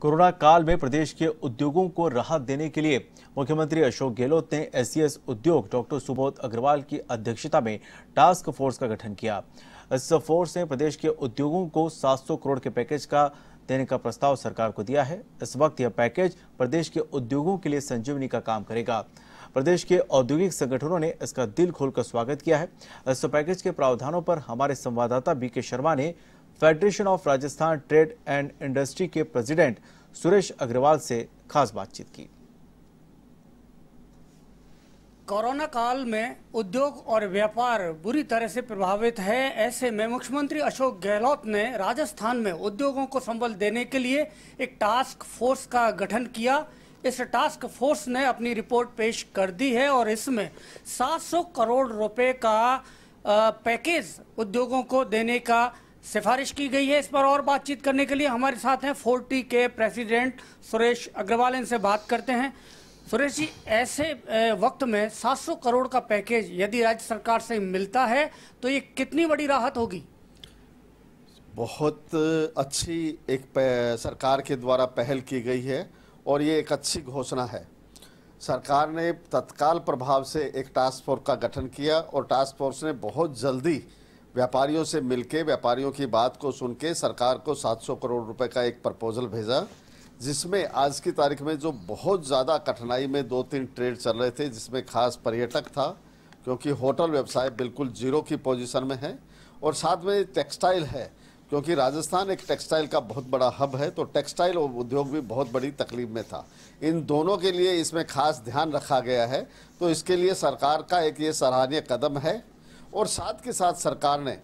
corona काल में प्रदेश के उद्योगों को राहत देने के लिए मुख्यमंत्री अशोक गहलोत ने एस उद्योग डॉक्टर सुबोध अग्रवाल की अध्यक्षता में टास्क फोर्स का गठन किया इस फोर्स ने प्रदेश के उद्योगों को 700 करोड़ के पैकेज का देने का प्रस्ताव सरकार को दिया है इस वक्त यह पैकेज प्रदेश के उद्योगों के लिए संजीवनी का काम करेगा प्रदेश के औद्योगिक संगठनों ने इसका दिल खोलकर स्वागत किया है इस पैकेज के प्रावधानों पर हमारे संवाददाता बी के शर्मा ने federation of Rajasthan trade and industry के प्रेसिडेंट सुरेश अग्रवाल से खास बातचीत की कोरोना काल में उद्योग और व्यापार बुरी तरह से प्रभावित है ऐसे में मुख्यमंत्री अशोक गहलोत ने राजस्थान में उद्योगों को संबल देने के लिए एक टास्क फोर्स का गठन किया इस टास्क फोर्स ने अपनी रिपोर्ट पेश कर दी है और इसमें 700 करोड़ रुपए का पैकेज उद्योगों को देने का सिफारिश की गई है इस पर और बातचीत करने के लिए हमारे साथ हैं फोर्टी के प्रेसिडेंट सुरेश अग्रवाल इनसे बात करते हैं सुरेश जी ऐसे वक्त में 700 करोड़ का पैकेज यदि राज्य सरकार से मिलता है तो ये कितनी बड़ी राहत होगी बहुत अच्छी एक सरकार के द्वारा पहल की गई है और ये एक अच्छी घोषणा है सरकार ने तत्काल प्रभाव से एक टास्क फोर्स का गठन किया और टास्क फोर्स ने बहुत जल्दी व्यापारियों से मिलके व्यापारियों की बात को सुन के सरकार को 700 करोड़ रुपए का एक प्रपोजल भेजा जिसमें आज की तारीख में जो बहुत ज़्यादा कठिनाई में दो तीन ट्रेड चल रहे थे जिसमें खास पर्यटक था क्योंकि होटल व्यवसाय बिल्कुल जीरो की पोजीशन में है और साथ में टेक्सटाइल है क्योंकि राजस्थान एक टेक्सटाइल का बहुत बड़ा हब है तो टेक्सटाइल उद्योग भी बहुत बड़ी तकलीफ में था इन दोनों के लिए इसमें खास ध्यान रखा गया है तो इसके लिए सरकार का एक ये सराहनीय कदम है और साथ के साथ सरकार ने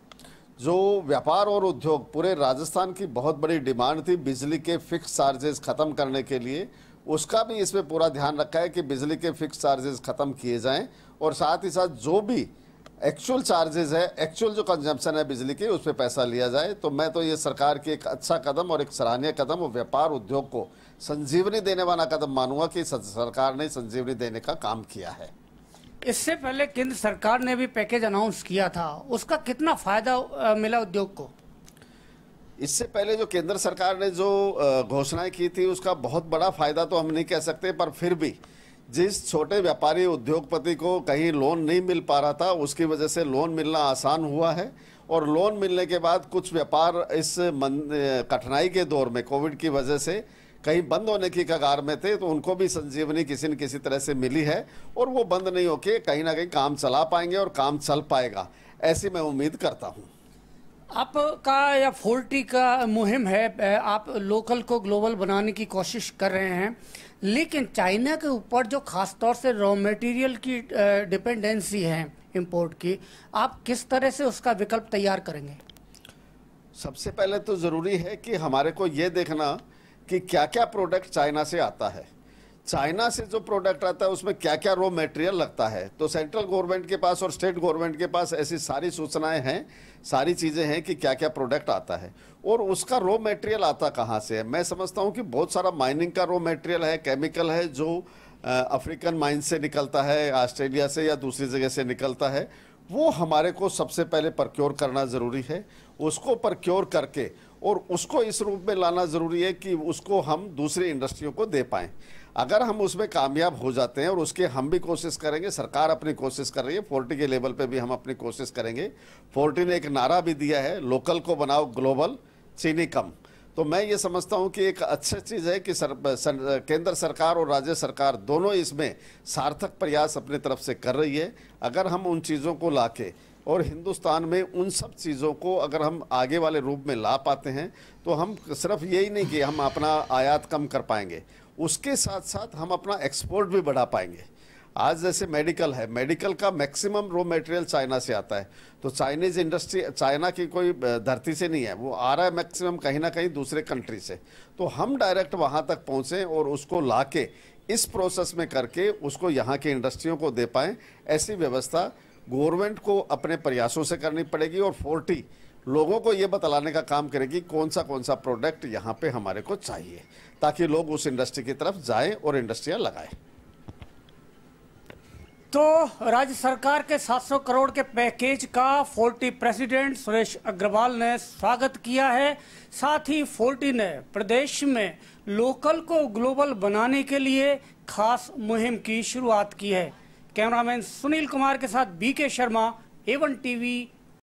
जो व्यापार और उद्योग पूरे राजस्थान की बहुत बड़ी डिमांड थी बिजली के फिक्स चार्जेस ख़त्म करने के लिए उसका भी इसमें पूरा ध्यान रखा है कि बिजली के फिक्स चार्जेस ख़त्म किए जाएं और साथ ही साथ जो भी एक्चुअल चार्जेस है एक्चुअल जो कंजम्पशन है बिजली की उस पर पैसा लिया जाए तो मैं तो ये सरकार की एक अच्छा कदम और एक सराहनीय कदम और व्यापार उद्योग को संजीवनी देने वाला कदम मानूंगा कि सरकार ने संजीवनी देने का काम किया है इससे पहले केंद्र सरकार ने भी पैकेज अनाउंस किया था उसका कितना फायदा मिला उद्योग को इससे पहले जो केंद्र सरकार ने जो घोषणाएं की थी उसका बहुत बड़ा फायदा तो हम नहीं कह सकते पर फिर भी जिस छोटे व्यापारी उद्योगपति को कहीं लोन नहीं मिल पा रहा था उसकी वजह से लोन मिलना आसान हुआ है और लोन मिलने के बाद कुछ व्यापार इस कठिनाई के दौर में कोविड की वजह से कहीं बंद होने की कगार में थे तो उनको भी संजीवनी किसी न किसी तरह से मिली है और वो बंद नहीं होके कहीं ना कहीं काम चला पाएंगे और काम चल पाएगा ऐसी मैं उम्मीद करता हूँ आपका या फोल्टी का मुहिम है आप लोकल को ग्लोबल बनाने की कोशिश कर रहे हैं लेकिन चाइना के ऊपर जो खास तौर से रॉ मटेरियल की डिपेंडेंसी है इंपोर्ट की आप किस तरह से उसका विकल्प तैयार करेंगे सबसे पहले तो ज़रूरी है कि हमारे को ये देखना कि क्या क्या प्रोडक्ट चाइना से आता है चाइना से जो प्रोडक्ट आता है उसमें क्या क्या रॉ मटेरियल लगता है तो सेंट्रल गवर्नमेंट के पास और स्टेट गवर्नमेंट के पास ऐसी सारी सूचनाएं हैं सारी चीज़ें हैं कि क्या क्या प्रोडक्ट आता है और उसका रॉ मटेरियल आता कहाँ से है मैं समझता हूँ कि बहुत सारा माइनिंग का रॉ मटेरियल है केमिकल है जो अफ्रीकन माइन से निकलता है ऑस्ट्रेलिया से या दूसरी जगह से निकलता है वो हमारे को सबसे पहले प्रक्योर करना ज़रूरी है उसको प्रक्योर करके और उसको इस रूप में लाना ज़रूरी है कि उसको हम दूसरी इंडस्ट्रियों को दे पाएँ अगर हम उसमें कामयाब हो जाते हैं और उसके हम भी कोशिश करेंगे सरकार अपनी कोशिश कर रही है फोर्टी के लेवल पे भी हम अपनी कोशिश करेंगे फोर्टी ने एक नारा भी दिया है लोकल को बनाओ ग्लोबल चीनी कम तो मैं ये समझता हूँ कि एक अच्छी चीज़ है कि सर, सर, केंद्र सरकार और राज्य सरकार दोनों इसमें सार्थक प्रयास अपनी तरफ से कर रही है अगर हम उन चीज़ों को ला के और हिंदुस्तान में उन सब चीज़ों को अगर हम आगे वाले रूप में ला पाते हैं तो हम सिर्फ यही नहीं कि हम अपना आयात कम कर पाएंगे उसके साथ साथ हम अपना एक्सपोर्ट भी बढ़ा पाएंगे आज जैसे मेडिकल है मेडिकल का मैक्सिमम रॉ मटेरियल चाइना से आता है तो चाइनीज इंडस्ट्री चाइना की कोई धरती से नहीं है वो आ रहा है मैक्सिमम कहीं ना कहीं दूसरे कंट्री से तो हम डायरेक्ट वहाँ तक पहुँचें और उसको ला के इस प्रोसेस में करके उसको यहाँ के इंडस्ट्रियों को दे पाएँ ऐसी व्यवस्था गवर्नमेंट को अपने प्रयासों से करनी पड़ेगी और फोर्टी लोगों को ये बतलाने का काम करेगी कौन सा कौन सा प्रोडक्ट यहाँ पे हमारे को चाहिए ताकि लोग उस इंडस्ट्री की तरफ जाएं और इंडस्ट्रियाँ लगाएं तो राज्य सरकार के 700 करोड़ के पैकेज का फोर्टी प्रेसिडेंट सुरेश अग्रवाल ने स्वागत किया है साथ ही फोर्टी ने प्रदेश में लोकल को ग्लोबल बनाने के लिए खास मुहिम की शुरुआत की है कैमरामैन सुनील कुमार के साथ बीके शर्मा एवन टीवी